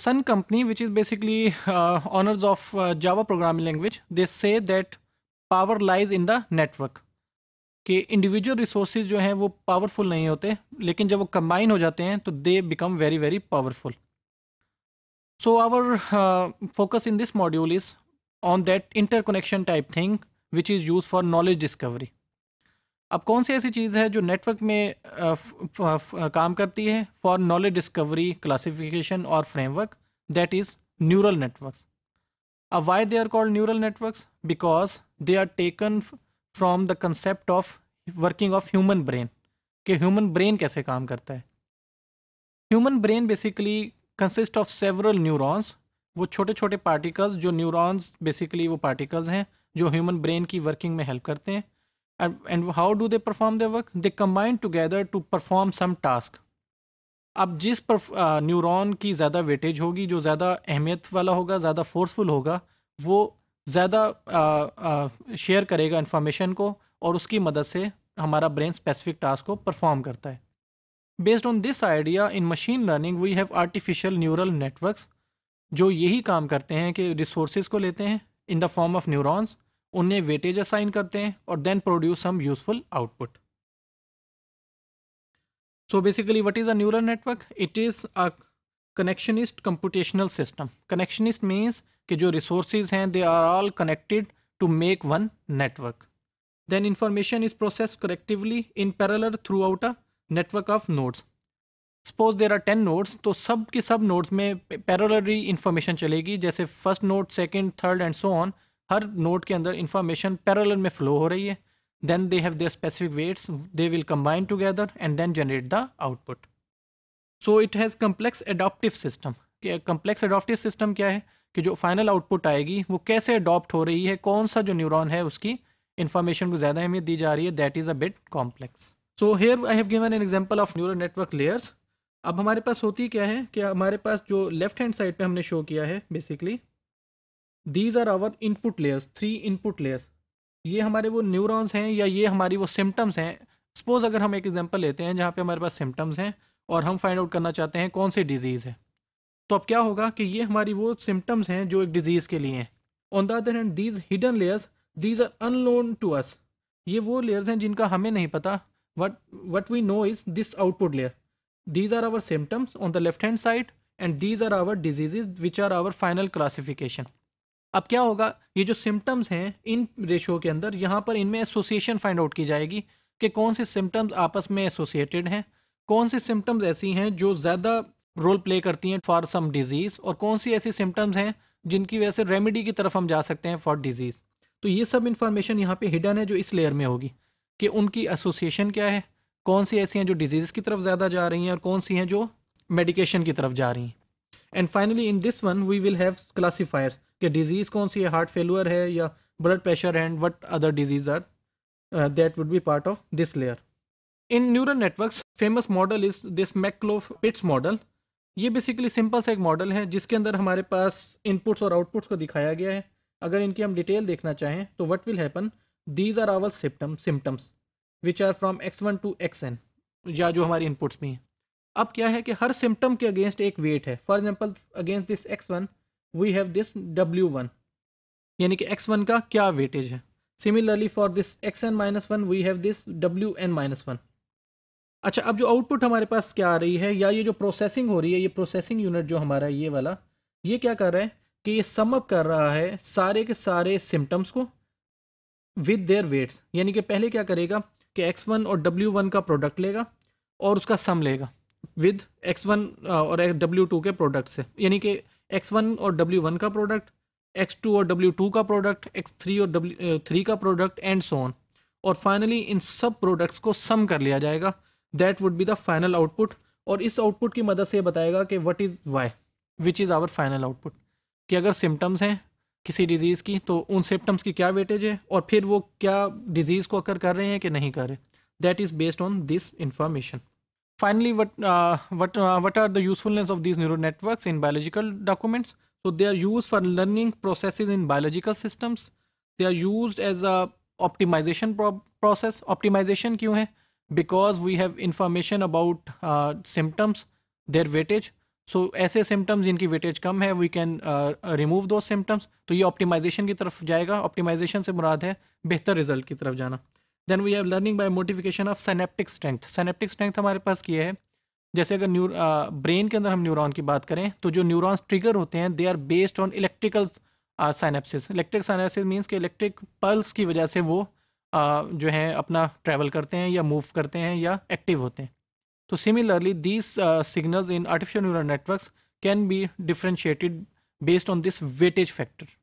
Sun company, which is basically uh, owners of uh, Java programming language, they say that power lies in the network. कि individual resources जो हैं वो powerful नहीं होते लेकिन जब वो कंबाइन हो जाते हैं तो they become very very powerful so our focus in this module is on that interconnection type thing which is used for knowledge discovery अब कौन सी ऐसी चीज़ है जो नेटवर्क में काम करती है फॉर नॉलेज डिस्कवरी क्लासिफिकेशन और framework that is neural networks अब why they are called neural networks because they are taken from the concept of working of human brain कि ह्यूमन ब्रेन कैसे काम करता है human brain basically consist of several neurons वो छोटे छोटे particles जो न्यूरॉन्स बेसिकली वो पार्टिकल्स हैं जो ह्यूमन ब्रेन की वर्किंग में हेल्प करते हैं And, and how do they perform their work? They combine together to perform some task. अब जिस पर न्यूरॉन uh, की ज़्यादा वेटेज होगी जो ज़्यादा अहमियत वाला होगा ज़्यादा फोर्सफुल होगा वो ज़्यादा शेयर uh, uh, करेगा इन्फॉर्मेशन को और उसकी मदद से हमारा ब्रेन स्पेसिफिक टास्क को परफॉर्म करता है based on this idea in machine learning we have artificial neural networks जो यही काम करते हैं कि रिसोर्स को लेते हैं in the form of neurons उन्हें वेटेज असाइन करते हैं और then produce some useful output so basically what is a neural network it is a connectionist computational system connectionist means के जो रिसोर्सेज हैं they are all connected to make one network then information is process collectively in parallel throughout a network of nodes suppose there are ten nodes तो सब के सब nodes में पैरलरी information चलेगी जैसे first node second third and so on हर node के अंदर इंफॉर्मेशन पैरल में फ्लो हो रही है then they have their specific weights they will combine together and then generate the output so it has complex adaptive system complex adaptive system क्या है कि जो फाइनल आउटपुट आएगी वो कैसे अडॉप्ट हो रही है कौन सा जो न्यूरॉन है उसकी इन्फॉर्मेशन को ज़्यादा अहमियत दी जा रही है that is a bit complex so here I have given an example of neural network layers अब हमारे पास होती क्या है कि हमारे पास जो लेफ्ट हैंड साइड पे हमने शो किया है basically these are our input layers three input layers ये हमारे वो न्यूरॉन्स हैं या ये हमारी वो सिम्टम्स हैं सपोज अगर हम एक एग्जांपल लेते हैं जहाँ पे हमारे पास सिम्टम्स हैं और हम फाइंड आउट करना चाहते हैं कौन सी डिजीज़ है तो अब क्या होगा कि ये हमारी वो सिम्टम्स हैं जो एक डिजीज़ के लिए हैं on the other hand these hidden layers these are अनलोन टू अस ये वो लेयर्स हैं जिनका हमें नहीं पता what what we know is this output layer these are our symptoms on the left hand side and these are our disease which are our final classification अब क्या होगा ये जो सिम्टम्स हैं इन रेशो के अंदर यहाँ पर इनमें एसोसिएशन फाइंड आउट की जाएगी कि कौन से सिम्टम्स आपस में एसोसिएटेड हैं कौन से सिम्टम्स ऐसी हैं जो ज़्यादा रोल प्ले करती हैं फॉर सम डिजीज़ और कौन सी ऐसी सिम्टम्स हैं जिनकी वजह से रेमेडी की तरफ हम जा सकते हैं फॉर डिजीज़ तो ये सब इन्फॉर्मेशन यहाँ पे हिडन है जो इस लेयर में होगी कि उनकी एसोसिएशन क्या है कौन सी ऐसी हैं जो डिजीज़ की तरफ ज़्यादा जा रही हैं और कौन सी हैं जो मेडिकेशन की तरफ जा रही हैं and finally in this one we will have classifiers कि डिजीज़ कौन सी है हार्ट फेलअर है या blood pressure and what other disease are that would be part of this layer in neural networks famous model is this McCulloch Pitts model ये basically simple सा एक model है जिसके अंदर हमारे पास इनपुट्स और आउटपुट्स को दिखाया गया है अगर इनकी हम डिटेल देखना चाहें तो what will happen these are our symptom symptoms which are from X one to X N या जो हमारी इनपुट्स भी हैं अब क्या है कि हर सिम्टम के अगेंस्ट एक वेट है for example against this X one we have this W one यानी कि एक्स वन का क्या वेटेज है similarly for this X N minus one we have this W N minus one अच्छा अब जो आउटपुट हमारे पास क्या आ रही है या ये जो प्रोसेसिंग हो रही है ये प्रोसेसिंग यूनिट जो हमारा ये वाला ये क्या कर रहा है कि ये समअप कर रहा है सारे के सारे सिम्टम्स को विद देयर वेट्स यानी कि पहले क्या करेगा कि एक्स वन और डब्ल्यू वन का प्रोडक्ट लेगा और उसका सम लेगा विद एक्स वन और डब्ल्यू टू के प्रोडक्ट से यानी कि एक्स वन और डब्ल्यू वन का प्रोडक्ट एक्स टू और डब्ल्यू टू का प्रोडक्ट एक्स थ्री और डब्ल्यू थ्री uh, का प्रोडक्ट एंड सोन और फाइनली इन सब प्रोडक्ट्स को सम कर लिया जाएगा that would be the final output और इस आउटपुट की मदद से बताएगा कि what is Y which is our final output कि अगर सिम्टम्स हैं किसी डिज़ीज़ की तो उन सिम्टम्स की क्या वेटेज है और फिर वो क्या डिज़ीज़ को अकर कर रहे हैं कि नहीं कर रहे that is based on this information Finally, what, uh, what, uh, what are the usefulness of these neural networks in biological documents? So they are used for learning processes in biological systems. They are used as a optimization pro process. Optimization kyun hai Because we have information about uh, symptoms, their weightage. So aise symptoms jinki weightage kam hai we can uh, remove those symptoms. तो ye optimization ki taraf jayega Optimization se murad hai behtar result ki taraf jana then we have learning by modification of synaptic strength synaptic strength हमारे पास ये है जैसे अगर new brain के अंदर हम न्यूरॉन की बात करें तो जो न्यूरॉन्स ट्रिगर होते हैं they are based on electrical synapses electric synapses means के इलेक्ट्रिक पल्स की वजह से वो uh, जो है अपना ट्रैवल करते हैं या मूव करते हैं या एक्टिव होते हैं तो similarly these signals in artificial neural networks can be differentiated based on this weightage factor